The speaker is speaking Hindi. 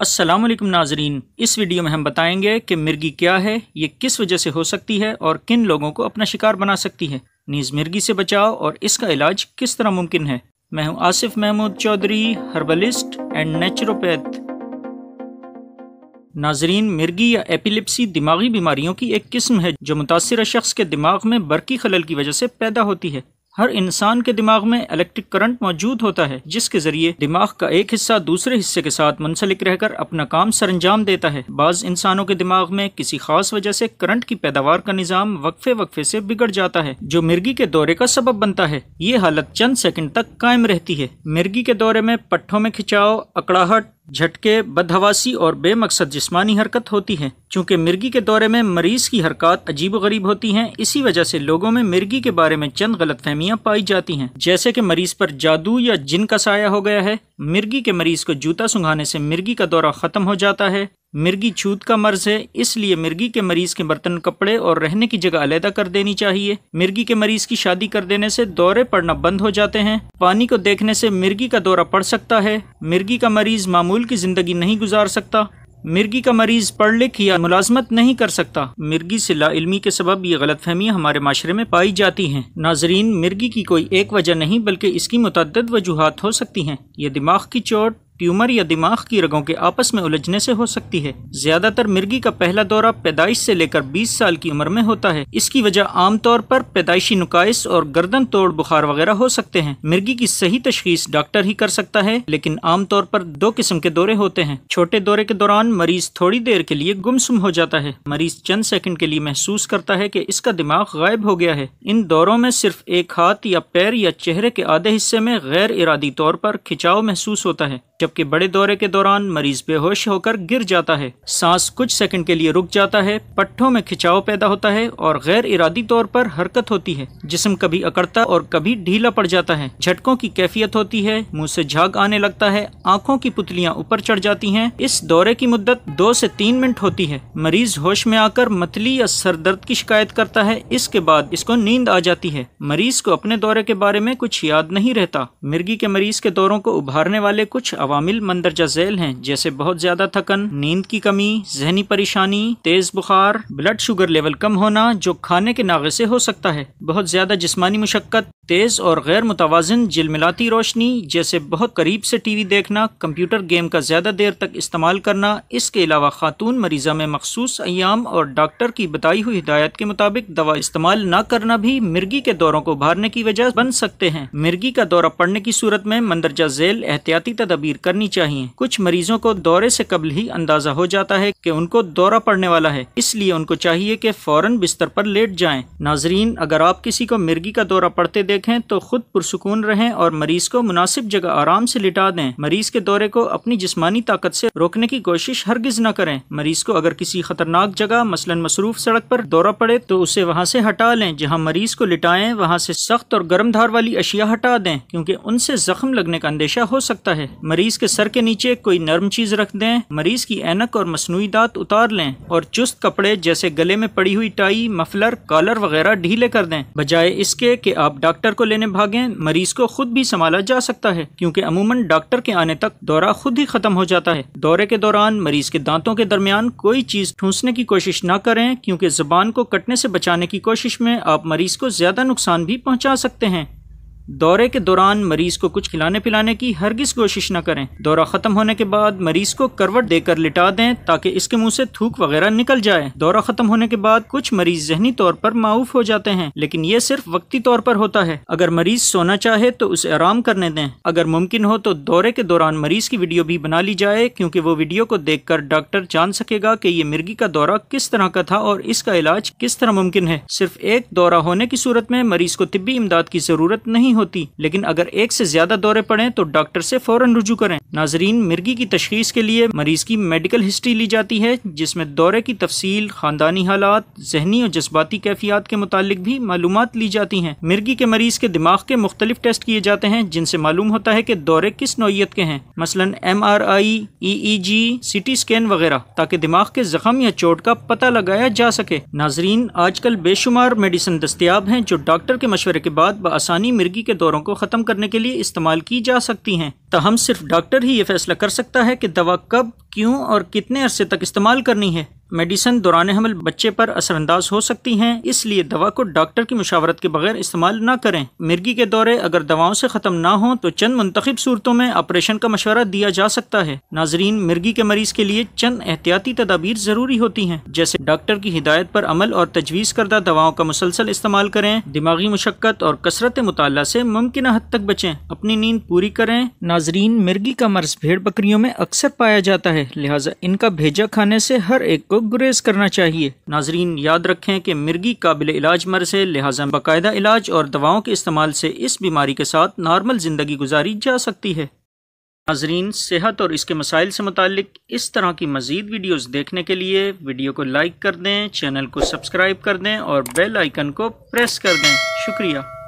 अस्सलाम वालेकुम नाजरीन इस वीडियो में हम बताएंगे कि मिर्गी क्या है ये किस वजह से हो सकती है और किन लोगों को अपना शिकार बना सकती है नीज मिर्गी से बचाव और इसका इलाज किस तरह मुमकिन है मैं हूं Asif Mahmood Chaudhry herbalist and naturopath नाजरीन मिर्गी या एपिलिप्सी दिमागी बीमारियों की एक किस्म है जो मुतासर शख्स के दिमाग में बरकी खलल की वजह से पैदा होती है हर इंसान के दिमाग में इलेक्ट्रिक करंट मौजूद होता है जिसके जरिए दिमाग का एक हिस्सा दूसरे हिस्से के साथ मुंसलिक रहकर अपना काम सरंजाम देता है बाज इंसानों के दिमाग में किसी खास वजह से करंट की पैदावार का निज़ाम वक्फे वक्फे से बिगड़ जाता है जो मिर्गी के दौरे का सबब बनता है ये हालत चंद सेकंड तक कायम रहती है मिर्गी के दौरे में पट्टों में खिंचाव अकड़ाहट झटके बदहवासी और बेमकसद जिस्मानी हरकत होती है चूँकि मिर्गी के दौरे में मरीज़ की हरकत अजीब गरीब होती हैं इसी वजह से लोगों में मिर्गी के बारे में चंद गलत फहमियाँ पाई जाती हैं जैसे कि मरीज़ पर जादू या जिन का साया हो गया है मिर्गी के मरीज़ को जूता सुंघाने से मिर्गी का दौरा ख़त्म हो जाता है मिर्गी छूत का मर्ज है इसलिए मिर्गी के मरीज के बर्तन कपड़े और रहने की जगह अलहदा कर देनी चाहिए मिर्गी के मरीज की शादी कर देने से दौरे पड़ना बंद हो जाते हैं पानी को देखने से मिर्गी का दौरा पड़ सकता है मिर्गी का मरीज मामूल की जिंदगी नहीं गुजार सकता मिर्गी का मरीज पढ़ लिख या मुलाजमत नहीं कर सकता मिर्गी से लाइलमी के सबब ये गलत फहमियाँ हमारे माशरे में पाई जाती हैं नाजरीन मिर्गी की कोई एक वजह नहीं बल्कि इसकी मुतद वजूहत हो सकती हैं यह दिमाग की चोट ट्यूमर या दिमाग की रगों के आपस में उलझने से हो सकती है ज्यादातर मिर्गी का पहला दौरा पैदाइश से लेकर 20 साल की उम्र में होता है इसकी वजह आमतौर पर पैदाइशी नुकाइस और गर्दन तोड़ बुखार वगैरह हो सकते हैं मिर्गी की सही तशखीस डॉक्टर ही कर सकता है लेकिन आमतौर पर दो किस्म के दौरे होते हैं छोटे दौरे के दौरान मरीज थोड़ी देर के लिए गुमसुम हो जाता है मरीज चंद सेकंड के लिए महसूस करता है की इसका दिमाग गायब हो गया है इन दौरों में सिर्फ एक हाथ या पैर या चेहरे के आधे हिस्से में गैर इरादी तौर पर खिंचाव महसूस होता है जब जबकि बड़े दौरे के दौरान मरीज बेहोश होकर गिर जाता है सांस कुछ सेकंड के लिए रुक जाता है पट्ठों में खिंचाव पैदा होता है और गैर इरादी तौर पर हरकत होती है जिसम कभी अकड़ता और कभी ढीला पड़ जाता है झटकों की कैफियत होती है मुँह से झाग आने लगता है आँखों की पुतलियाँ ऊपर चढ़ जाती है इस दौरे की मुद्दत दो से तीन मिनट होती है मरीज होश में आकर मतली या सर दर्द की शिकायत करता है इसके बाद इसको नींद आ जाती है मरीज को अपने दौरे के बारे में कुछ याद नहीं रहता मिर्गी के मरीज के दौरों को उभारने वाले कुछ अवामिल मंदरजा झेल हैं जैसे बहुत ज़्यादा थकन नींद की कमी जहनी परेशानी तेज़ बुखार ब्लड शुगर लेवल कम होना जो खाने के नागे से हो सकता है बहुत ज़्यादा जिसमानी मशक्क़त तेज़ और गैर मुतवाजन जिलमिलाती रोशनी जैसे बहुत करीब से टीवी देखना कंप्यूटर गेम का ज़्यादा देर तक इस्तेमाल करना इसके अलावा खातून मरीज़ा में मखसूस अयाम और डॉक्टर की बताई हुई हिदायत के मुताबिक दवा इस्तेमाल न करना भी मिर्गी के दौरों को उभारने की वजह बन सकते हैं मिर्गी का दौरा पड़ने की सूरत में मंदरजा झेल एहतियाती तदाबीर करनी चाहिए कुछ मरीजों को दौरे से कबल ही अंदाजा हो जाता है कि उनको दौरा पड़ने वाला है इसलिए उनको चाहिए कि फौरन बिस्तर पर लेट जाएं। नाजरीन अगर आप किसी को मिर्गी का दौरा पड़ते देखें तो खुद पुरसकून रहें और मरीज को मुनासिब जगह आराम से लिटा दें मरीज के दौरे को अपनी जिसमानी ताकत से रोकने की कोशिश हरगिज न करें मरीज को अगर किसी खतरनाक जगह मसलन मसरूफ सड़क पर दौरा पड़े तो उसे वहाँ से हटा लें जहाँ मरीज को लिटाएं वहाँ से सख्त और गर्म धार वाली अशिया हटा दें क्योंकि उनसे जख्म लगने का अंदेशा हो सकता है मरीज मरीज के सर के नीचे कोई नर्म चीज रख दें मरीज की एनक और मसनू दांत उतार लें और चुस्त कपड़े जैसे गले में पड़ी हुई टाई मफलर कॉलर वगैरह ढीले कर दें बजाय इसके कि आप डॉक्टर को लेने भागें मरीज को खुद भी संभाला जा सकता है क्योंकि अमूमन डॉक्टर के आने तक दौरा खुद ही खत्म हो जाता है दौरे के दौरान मरीज के दांतों के दरमियान कोई चीज ठूसने की कोशिश न करें क्यूँकी जबान को कटने ऐसी बचाने की कोशिश में आप मरीज को ज्यादा नुकसान भी पहुँचा सकते हैं दौरे के दौरान मरीज को कुछ खिलाने पिलाने की हरगिज कोशिश न करें दौरा खत्म होने के बाद मरीज को करवट देकर लिटा दें ताकि इसके मुंह से थूक वगैरह निकल जाए दौरा खत्म होने के बाद कुछ मरीज जहनी तौर पर माऊफ हो जाते हैं लेकिन ये सिर्फ वक्ती तौर पर होता है अगर मरीज सोना चाहे तो उसे आराम करने दें अगर मुमकिन हो तो दौरे के दौरान मरीज की वीडियो भी बना ली जाए क्योंकि वो वीडियो को देख कर डॉक्टर जान सकेगा की ये मिर्गी का दौरा किस तरह का था और इसका इलाज किस तरह मुमकिन है सिर्फ एक दौरा होने की सूरत में मरीज को तिब्बी इमदाद की जरूरत नहीं नहीं होती लेकिन अगर एक से ज्यादा दौरे पड़े तो डॉक्टर से फौरन रुजू करें नाजरीन मिर्गी की तशखीस के लिए मरीज़ की मेडिकल हिस्ट्री ली जाती है जिसमें दौरे की तफसील ख़ानदानी हालात जहनी और जज्बाती कैफियात के मुतालिक भी मालूम ली जाती हैं मिर्गी के मरीज़ के दिमाग के मुख्तलिफ टेस्ट किए जाते हैं जिनसे मालूम होता है कि दौरे किस नौीयत के हैं मसलन M R I E E G C T scan वगैरह ताकि दिमाग के जख्म या चोट का पता लगाया जा सके नाजरीन आजकल बेशुमार मेडिसिन दस्तियाब हैं जो डॉक्टर के मशवरे के बाद बसानी मिर्गी के दौरों को ख़त्म करने के लिए इस्तेमाल की जा सकती हैं तहम सिर्फ डॉक्टर डॉक्टर ही ये फैसला कर सकता है कि दवा कब क्यों और कितने अरसे तक इस्तेमाल करनी है मेडिसन दौरान हमल बच्चे पर असरअंदाज हो सकती हैं इसलिए दवा को डॉक्टर की मशावरत के बगैर इस्तेमाल न करें मिर्गी के दौरे अगर दवाओं से ख़त्म ना हो तो चंद मंतखब सूरतों में ऑपरेशन का मशवरा दिया जा सकता है नाजरीन मिर्गी के मरीज के लिए चंद एहतियाती तदाबीर ज़रूरी होती है जैसे डॉक्टर की हिदायत पर अमल और तजवीज़ करदा दवाओं का मुसलसल इस्तेमाल करें दिमागी मशक्क़त और कसरत मुताल से मुमकिन हद तक बचें अपनी नींद पूरी करें नाजरीन मिर्गी का मर्ज भेड़ बकरियों में अक्सर पाया जाता है लिहाजा इनका भेजा खाने से हर एक को गुरेज करना चाहिए नाजरीन याद रखें कि मिर्गी काबिल इलाज मर्ज है लिहाजा बाकायदा इलाज और दवाओं के इस्तेमाल से इस बीमारी के साथ नॉर्मल ज़िंदगी गुजारी जा सकती है नाजरीन सेहत और इसके मसाइल से मुतल इस तरह की मज़ीद वीडियोज़ देखने के लिए वीडियो को लाइक कर दें चैनल को सब्सक्राइब कर दें और बेल आइकन को प्रेस कर दें शुक्रिया